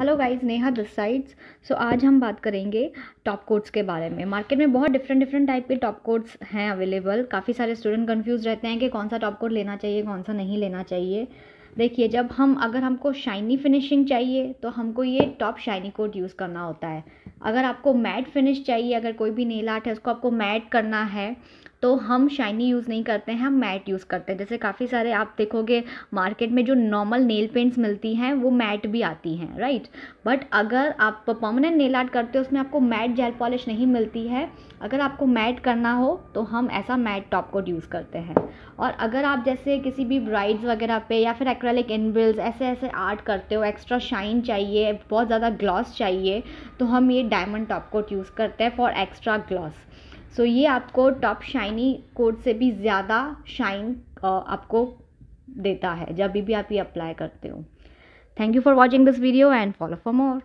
hello guys Neha this sides so आज हम बात करेंगे टॉप कोट्स के बारे में मार्केट में बहुत डिफरेंट डिफरेंट टाइप के टॉप कोट्स हैं अवेलेबल काफ़ी सारे स्टूडेंट कंफ्यूज रहते हैं कि कौन सा टॉप कोट लेना चाहिए कौन सा नहीं लेना चाहिए देखिए जब हम अगर हमको शाइनी फिनिशिंग चाहिए तो हमको ये टॉप शाइनी कोट यूज़ करना होता है अगर आपको मैट फिनिश चाहिए अगर कोई भी नेल आर्ट है उसको आपको मैट करना है तो हम शाइनी यूज़ नहीं करते हैं हम मैट यूज़ करते हैं जैसे काफ़ी सारे आप देखोगे मार्केट में जो नॉर्मल नेल पेंट्स मिलती हैं वो मैट भी आती हैं राइट बट अगर आप परमानेंट नेल आर्ट करते हो उसमें आपको मैट जेल पॉलिश नहीं मिलती है अगर आपको मैट करना हो तो हम ऐसा मैट टॉप कोट यूज़ करते हैं और अगर आप जैसे किसी भी ब्राइड्स वगैरह पे या फिर एक्रेलिक इनबिल्स ऐसे ऐसे आर्ट करते हो एक्स्ट्रा शाइन चाहिए बहुत ज़्यादा ग्लॉस चाहिए तो हम ये डायमंड टॉप कोट यूज़ करते हैं फॉर एक्स्ट्रा ग्लॉस सो ये आपको टॉप शाइनी कोट से भी ज़्यादा शाइन आपको देता है जब भी आप ये अप्लाई करते हो thank you for watching this video and follow for more